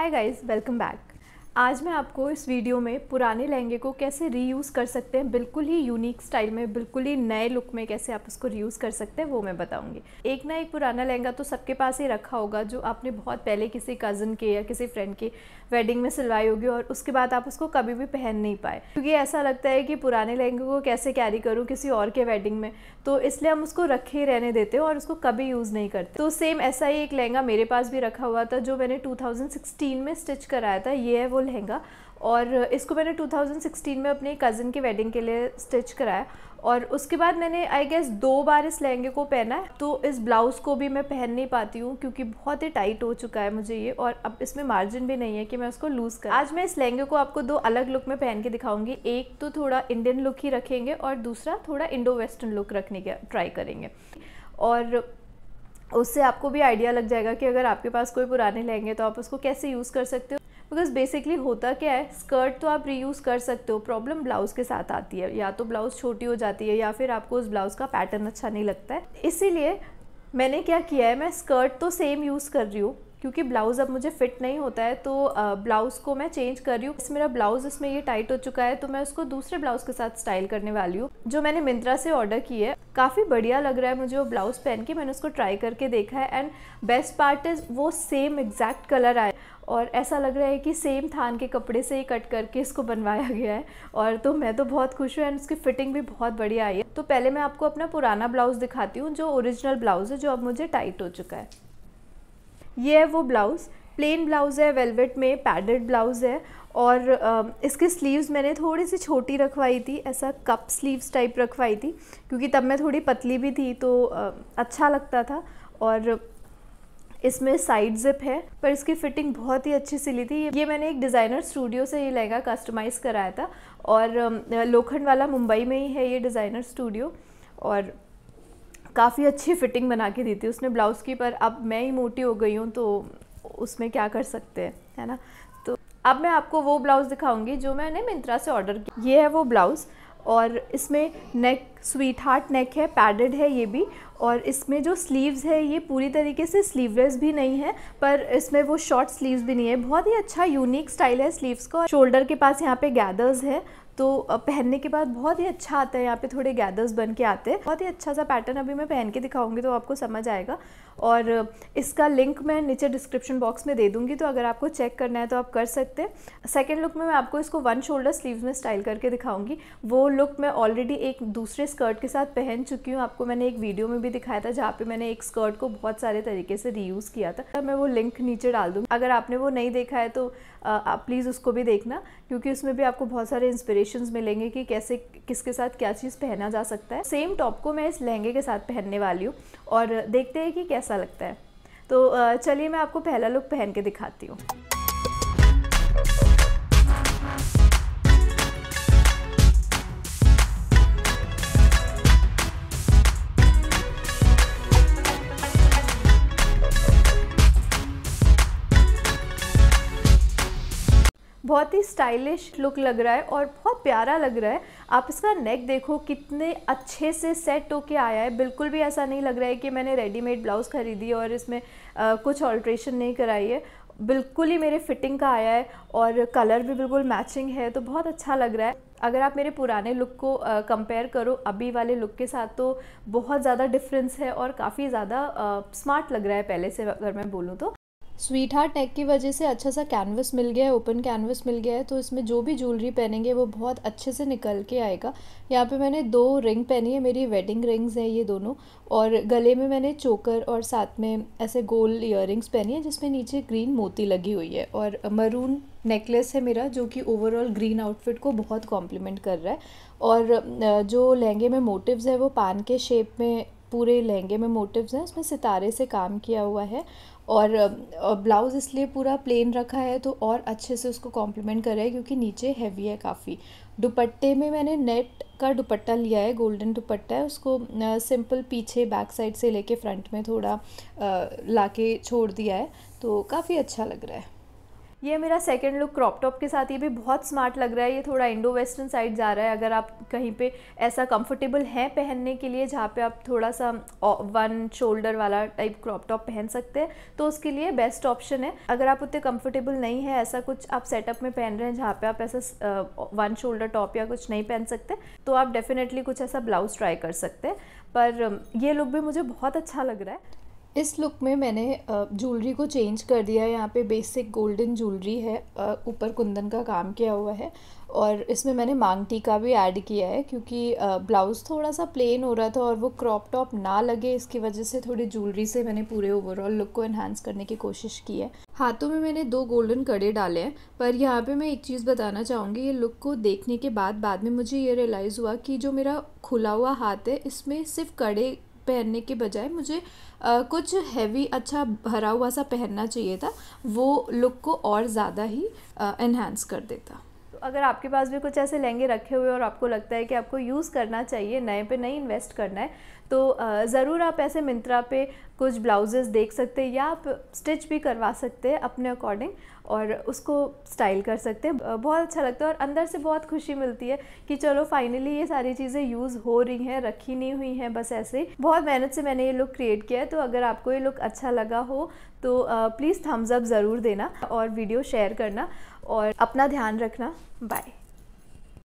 Hi guys, welcome back. आज मैं आपको इस वीडियो में पुराने लहंगे को कैसे रीयूज़ कर सकते हैं बिल्कुल ही यूनिक स्टाइल में बिल्कुल ही नए लुक में कैसे आप उसको रीयूज़ कर सकते हैं वो मैं बताऊंगी एक ना एक पुराना लहंगा तो सबके पास ही रखा होगा जो आपने बहुत पहले किसी कज़न के या किसी फ्रेंड के वेडिंग में सिलवाई होगी और उसके बाद आप उसको कभी भी पहन नहीं पाए क्योंकि ऐसा लगता है कि पुराने लहंगे को कैसे कैरी करूँ किसी और के वेडिंग में तो इसलिए हम उसको रखे ही रहने देते हैं और उसको कभी यूज़ नहीं करते तो सेम ऐसा ही एक लहंगा मेरे पास भी रखा हुआ था जो मैंने टू में स्टिच कराया था ये है वो लहंगा और इसको मैंने 2016 में अपने कज़न के वेडिंग के लिए स्टिच कराया और उसके बाद मैंने आई गेस दो बार इस लहंगे को पहना है तो इस ब्लाउज़ को भी मैं पहन नहीं पाती हूँ क्योंकि बहुत ही टाइट हो चुका है मुझे ये और अब इसमें मार्जिन भी नहीं है कि मैं उसको लूज़ कर आज मैं इस लहंगे को आपको दो अलग लुक में पहन के दिखाऊंगी एक तो थोड़ा इंडियन लुक ही रखेंगे और दूसरा थोड़ा इंडो वेस्टर्न लुक रखने का ट्राई करेंगे और उससे आपको भी आइडिया लग जाएगा कि अगर आपके पास कोई पुराने लहंगे तो आप उसको कैसे यूज़ कर सकते हो बिकॉज बेसिकली होता क्या है स्कर्ट तो आप रीयूज़ कर सकते हो प्रॉब्लम ब्लाउज़ के साथ आती है या तो ब्लाउज़ छोटी हो जाती है या फिर आपको उस ब्लाउज़ का पैटर्न अच्छा नहीं लगता है इसीलिए मैंने क्या किया है मैं स्कर्ट तो सेम यूज़ कर रही हूँ क्योंकि ब्लाउज़ अब मुझे फिट नहीं होता है तो ब्लाउज़ को मैं चेंज कर रही हूँ मेरा ब्लाउज़ इसमें ये टाइट हो चुका है तो मैं उसको दूसरे ब्लाउज़ के साथ स्टाइल करने वाली हूँ जो मैंने मिंत्रा से ऑर्डर की है काफ़ी बढ़िया लग रहा है मुझे वो ब्लाउज़ पहन के मैंने उसको ट्राई करके देखा है एंड बेस्ट पार्ट इज़ वो सेम एग्जैक्ट कलर आया और ऐसा लग रहा है कि सेम थान के कपड़े से ही कट करके इसको बनवाया गया है और तो मैं तो बहुत खुश हूँ एंड उसकी फिटिंग भी बहुत बढ़िया आई है तो पहले मैं आपको अपना पुराना ब्लाउज़ दिखाती हूँ जो ओरिजिनल ब्लाउज़ है जो अब मुझे टाइट हो चुका है ये है वो ब्लाउज़ प्लेन ब्लाउज़ है वेलवेट में पैडेड ब्लाउज़ है और इसके स्लीव्स मैंने थोड़ी सी छोटी रखवाई थी ऐसा कप स्लीव्स टाइप रखवाई थी क्योंकि तब मैं थोड़ी पतली भी थी तो अच्छा लगता था और इसमें साइड जिप है पर इसकी फिटिंग बहुत ही अच्छी सिली थी ये मैंने एक डिज़ाइनर स्टूडियो से ये लहंगा कस्टमाइज़ कराया था और लोखंड वाला मुंबई में ही है ये डिज़ाइनर स्टूडियो और काफ़ी अच्छी फिटिंग बना के दी थी उसने ब्लाउज़ की पर अब मैं ही मोटी हो गई हूँ तो उसमें क्या कर सकते हैं है ना तो अब मैं आपको वो ब्लाउज़ दिखाऊंगी जो मैंने मिंत्रा से ऑर्डर किया ये है वो ब्लाउज़ और इसमें नेक स्वीट हार्ट नेक है पैडेड है ये भी और इसमें जो स्लीव्स है ये पूरी तरीके से स्लीवलेस भी नहीं है पर इसमें वो शॉर्ट स्लीव्स भी नहीं है बहुत ही अच्छा यूनिक स्टाइल है स्लीव्स का शोल्डर के पास यहाँ पे गैदर्स है तो पहनने के बाद बहुत ही अच्छा आता है यहाँ पे थोड़े गैदर्स बन के आते हैं बहुत ही अच्छा सा पैटर्न अभी मैं पहन के दिखाऊंगी तो आपको समझ आएगा और इसका लिंक मैं नीचे डिस्क्रिप्शन बॉक्स में दे दूँगी तो अगर आपको चेक करना है तो आप कर सकते हैं सेकेंड लुक में मैं आपको इसको वन शोल्डर स्लीव्स में स्टाइल करके दिखाऊंगी वो लुक मैं ऑलरेडी एक दूसरे स्कर्ट के साथ पहन चुकी हूँ आपको मैंने एक वीडियो में भी दिखाया था जहाँ पे मैंने एक स्कर्ट को बहुत सारे तरीके से रीयूज़ किया था तो मैं वो लिंक नीचे डाल दूँगी अगर आपने वो नहीं देखा है तो आप प्लीज़ उसको भी देखना क्योंकि उसमें भी आपको बहुत सारे इंस्पिरेशन सजेशंस मिलेंगे कि कैसे किसके साथ क्या चीज़ पहना जा सकता है सेम टॉप को मैं इस लहंगे के साथ पहनने वाली हूँ और देखते हैं कि कैसा लगता है तो चलिए मैं आपको पहला लुक पहन के दिखाती हूँ बहुत ही स्टाइलिश लुक लग रहा है और बहुत प्यारा लग रहा है आप इसका नेक देखो कितने अच्छे से सेट होके आया है बिल्कुल भी ऐसा नहीं लग रहा है कि मैंने रेडीमेड ब्लाउज़ ख़रीदी और इसमें आ, कुछ ऑल्ट्रेशन नहीं कराई है बिल्कुल ही मेरे फिटिंग का आया है और कलर भी बिल्कुल मैचिंग है तो बहुत अच्छा लग रहा है अगर आप मेरे पुराने लुक को कंपेयर करो अभी वाले लुक के साथ तो बहुत ज़्यादा डिफरेंस है और काफ़ी ज़्यादा स्मार्ट लग रहा है पहले से अगर मैं बोलूँ तो स्वीट हार्ट नेक की वजह से अच्छा सा कैनवस मिल गया है ओपन कैनवस मिल गया है तो इसमें जो भी ज्वेलरी पहनेंगे वो बहुत अच्छे से निकल के आएगा यहाँ पे मैंने दो रिंग पहनी है मेरी वेडिंग रिंग्स हैं ये दोनों और गले में मैंने चोकर और साथ में ऐसे गोल्ड रिंग्स पहनी है जिसमें नीचे ग्रीन मोती लगी हुई है और मरून नेकलेस है मेरा जो कि ओवरऑल ग्रीन आउटफिट को बहुत कॉम्प्लीमेंट कर रहा है और जो लहंगे में मोटिव्स है वो पान के शेप में पूरे लहंगे में मोटिव्स हैं उसमें सितारे से काम किया हुआ है और ब्लाउज़ इसलिए पूरा प्लेन रखा है तो और अच्छे से उसको कॉम्प्लीमेंट कर रहा है क्योंकि नीचे हैवी है काफ़ी दुपट्टे में मैंने नेट का दुपट्टा लिया है गोल्डन दुपट्टा है उसको सिंपल पीछे बैक साइड से लेके फ्रंट में थोड़ा लाके छोड़ दिया है तो काफ़ी अच्छा लग रहा है ये मेरा सेकेंड लुक क्रॉप टॉप के साथ ये भी बहुत स्मार्ट लग रहा है ये थोड़ा इंडो वेस्टर्न साइड जा रहा है अगर आप कहीं पे ऐसा कंफर्टेबल हैं पहनने के लिए जहाँ पे आप थोड़ा सा वन शोल्डर वाला टाइप क्रॉप टॉप पहन सकते हैं तो उसके लिए बेस्ट ऑप्शन है अगर आप उतने कंफर्टेबल नहीं है ऐसा कुछ आप सेटअप में पहन रहे हैं जहाँ पे आप ऐसा वन शोल्डर टॉप या कुछ नहीं पहन सकते तो आप डेफिनेटली कुछ ऐसा ब्लाउज ट्राई कर सकते हैं पर ये लुक भी मुझे बहुत अच्छा लग रहा है इस लुक में मैंने ज्वेलरी को चेंज कर दिया है यहाँ पे बेसिक गोल्डन ज्वेलरी है ऊपर कुंदन का काम किया हुआ है और इसमें मैंने मांगटी का भी ऐड किया है क्योंकि ब्लाउज़ थोड़ा सा प्लेन हो रहा था और वो क्रॉप टॉप ना लगे इसकी वजह से थोड़ी ज्वेलरी से मैंने पूरे ओवरऑल लुक को एनहांस करने की कोशिश की है हाथों में मैंने दो गोल्डन कड़े डाले हैं पर यहाँ पे मैं एक चीज़ बताना चाहूँगी ये लुक को देखने के बाद बाद में मुझे ये रियलाइज़ हुआ कि जो मेरा खुला हुआ हाथ है इसमें सिर्फ कड़े पहनने के बजाय मुझे आ, कुछ हैवी अच्छा भरा हुआ सा पहनना चाहिए था वो लुक को और ज़्यादा ही इन्हेंस कर देता तो अगर आपके पास भी कुछ ऐसे लहंगे रखे हुए और आपको लगता है कि आपको यूज़ करना चाहिए नए पे नहीं इन्वेस्ट करना है तो ज़रूर आप ऐसे मिंत्रा पे कुछ ब्लाउजेस देख सकते हैं या आप स्टिच भी करवा सकते हैं अपने अकॉर्डिंग और उसको स्टाइल कर सकते हैं बहुत अच्छा लगता है और अंदर से बहुत खुशी मिलती है कि चलो फाइनली ये सारी चीज़ें यूज़ हो रही हैं रखी नहीं हुई हैं बस ऐसे ही बहुत मेहनत से मैंने ये लुक क्रिएट किया है तो अगर आपको ये लुक अच्छा लगा हो तो प्लीज़ थम्सअप ज़रूर देना और वीडियो शेयर करना और अपना ध्यान रखना बाय